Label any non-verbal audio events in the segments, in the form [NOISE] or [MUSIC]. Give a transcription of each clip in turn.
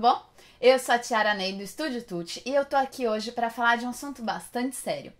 tudo bom? Eu sou a Tiara Ney do Estúdio Tucci e eu tô aqui hoje para falar de um assunto bastante sério.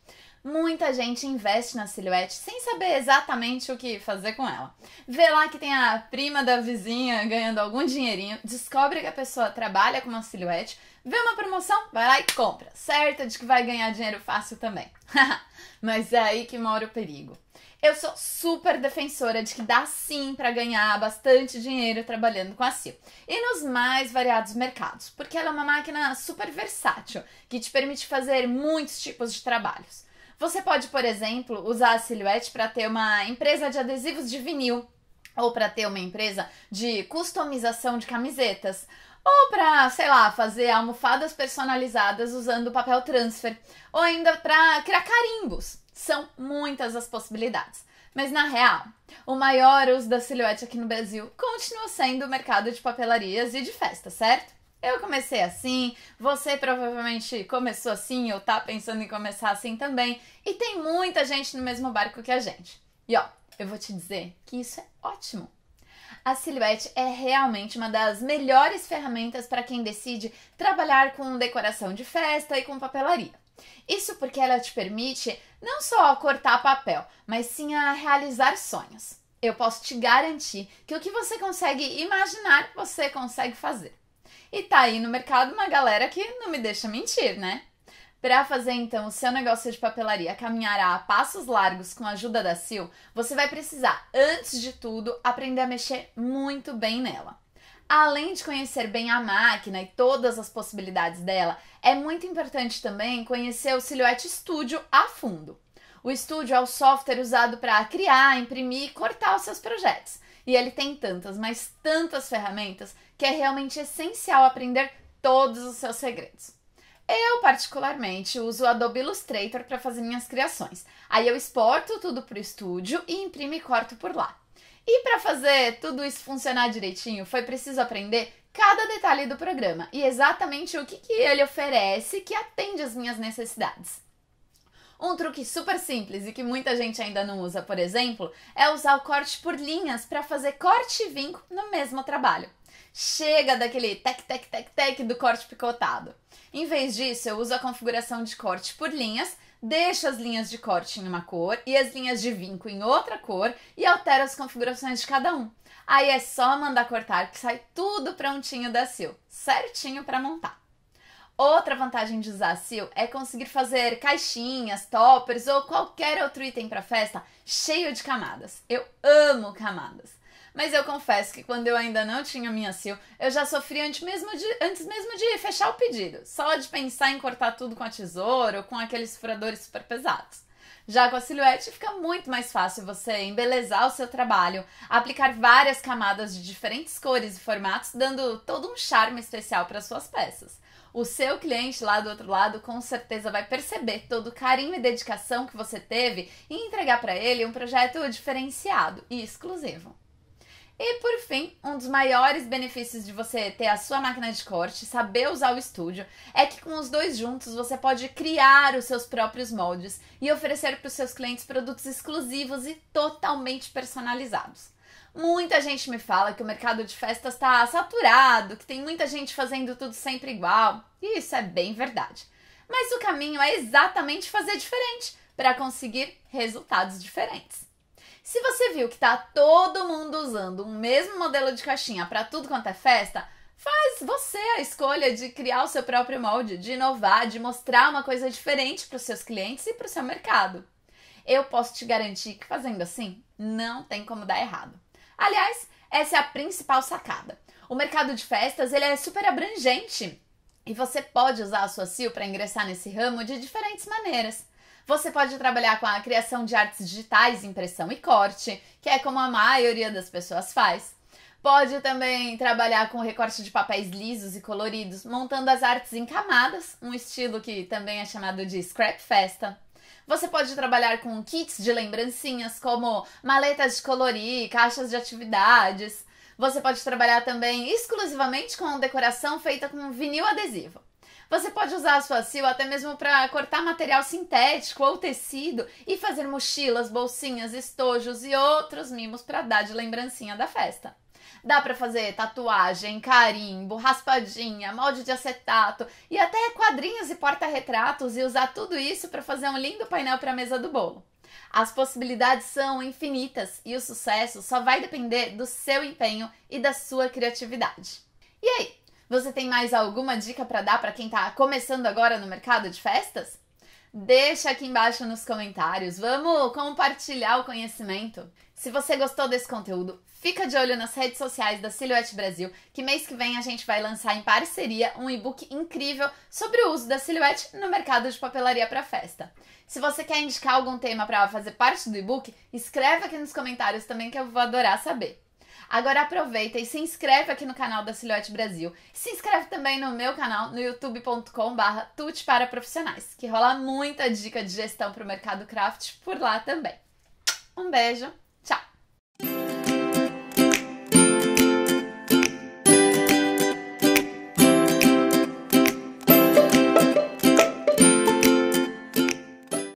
Muita gente investe na silhuete sem saber exatamente o que fazer com ela. Vê lá que tem a prima da vizinha ganhando algum dinheirinho, descobre que a pessoa trabalha com uma silhuete, vê uma promoção, vai lá e compra, certa de que vai ganhar dinheiro fácil também. [LAUGHS] Mas é aí que mora o perigo. Eu sou super defensora de que dá sim para ganhar bastante dinheiro trabalhando com a Sil. E nos mais variados mercados, porque ela é uma máquina super versátil, que te permite fazer muitos tipos de trabalhos. Você pode, por exemplo, usar a Silhouette para ter uma empresa de adesivos de vinil, ou para ter uma empresa de customização de camisetas, ou para, sei lá, fazer almofadas personalizadas usando papel transfer, ou ainda para criar carimbos. São muitas as possibilidades. Mas na real, o maior uso da silhuete aqui no Brasil continua sendo o mercado de papelarias e de festa, certo? Eu comecei assim, você provavelmente começou assim ou tá pensando em começar assim também, e tem muita gente no mesmo barco que a gente. E ó, eu vou te dizer que isso é ótimo. A silhuete é realmente uma das melhores ferramentas para quem decide trabalhar com decoração de festa e com papelaria. Isso porque ela te permite não só cortar papel, mas sim a realizar sonhos. Eu posso te garantir que o que você consegue imaginar, você consegue fazer. E tá aí no mercado uma galera que não me deixa mentir, né? Para fazer então o seu negócio de papelaria caminhar a passos largos com a ajuda da Sil, você vai precisar, antes de tudo, aprender a mexer muito bem nela além de conhecer bem a máquina e todas as possibilidades dela, é muito importante também conhecer o Silhouette Studio a fundo. O Studio é o software usado para criar, imprimir e cortar os seus projetos. E ele tem tantas, mas tantas ferramentas que é realmente essencial aprender todos os seus segredos. Eu, particularmente, uso o Adobe Illustrator para fazer minhas criações. Aí eu exporto tudo para o estúdio e imprimo e corto por lá. E para fazer tudo isso funcionar direitinho, foi preciso aprender cada detalhe do programa e exatamente o que, que ele oferece que atende às minhas necessidades. Um truque super simples e que muita gente ainda não usa, por exemplo, é usar o corte por linhas para fazer corte e vinco no mesmo trabalho. Chega daquele tec tec tec tec do corte picotado. Em vez disso, eu uso a configuração de corte por linhas deixa as linhas de corte em uma cor e as linhas de vinco em outra cor e altera as configurações de cada um. Aí é só mandar cortar que sai tudo prontinho da Sil, certinho para montar. Outra vantagem de usar a Sil é conseguir fazer caixinhas, toppers ou qualquer outro item para festa cheio de camadas. Eu amo camadas. Mas eu confesso que quando eu ainda não tinha minha sil, eu já sofria antes mesmo, de, antes mesmo de fechar o pedido, só de pensar em cortar tudo com a tesoura ou com aqueles furadores super pesados. Já com a silhuete fica muito mais fácil você embelezar o seu trabalho, aplicar várias camadas de diferentes cores e formatos, dando todo um charme especial para suas peças. O seu cliente lá do outro lado com certeza vai perceber todo o carinho e dedicação que você teve e entregar para ele um projeto diferenciado e exclusivo. E por fim, um dos maiores benefícios de você ter a sua máquina de corte, saber usar o estúdio, é que com os dois juntos você pode criar os seus próprios moldes e oferecer para os seus clientes produtos exclusivos e totalmente personalizados. Muita gente me fala que o mercado de festas está saturado, que tem muita gente fazendo tudo sempre igual, e isso é bem verdade. Mas o caminho é exatamente fazer diferente para conseguir resultados diferentes. Se você viu que tá todo mundo usando o mesmo modelo de caixinha para tudo quanto é festa, faz você a escolha de criar o seu próprio molde, de inovar, de mostrar uma coisa diferente para os seus clientes e para o seu mercado. Eu posso te garantir que fazendo assim, não tem como dar errado. Aliás, essa é a principal sacada. O mercado de festas, ele é super abrangente. E você pode usar a sua CIL para ingressar nesse ramo de diferentes maneiras. Você pode trabalhar com a criação de artes digitais, impressão e corte, que é como a maioria das pessoas faz. Pode também trabalhar com recorte de papéis lisos e coloridos, montando as artes em camadas, um estilo que também é chamado de scrap festa. Você pode trabalhar com kits de lembrancinhas, como maletas de colorir, caixas de atividades. Você pode trabalhar também exclusivamente com decoração feita com vinil adesivo. Você pode usar a sua sil até mesmo para cortar material sintético ou tecido e fazer mochilas, bolsinhas, estojos e outros mimos para dar de lembrancinha da festa. Dá para fazer tatuagem, carimbo, raspadinha, molde de acetato e até quadrinhos e porta-retratos e usar tudo isso para fazer um lindo painel para a mesa do bolo. As possibilidades são infinitas e o sucesso só vai depender do seu empenho e da sua criatividade. E aí, você tem mais alguma dica para dar para quem está começando agora no mercado de festas? Deixa aqui embaixo nos comentários. Vamos compartilhar o conhecimento. Se você gostou desse conteúdo, fica de olho nas redes sociais da Silhouette Brasil, que mês que vem a gente vai lançar em parceria um e-book incrível sobre o uso da silhouette no mercado de papelaria para festa. Se você quer indicar algum tema para fazer parte do e-book, escreve aqui nos comentários também que eu vou adorar saber. Agora aproveita e se inscreve aqui no canal da Silhouette Brasil. Se inscreve também no meu canal no youtube.com/barra tute para profissionais, que rola muita dica de gestão para o mercado craft por lá também. Um beijo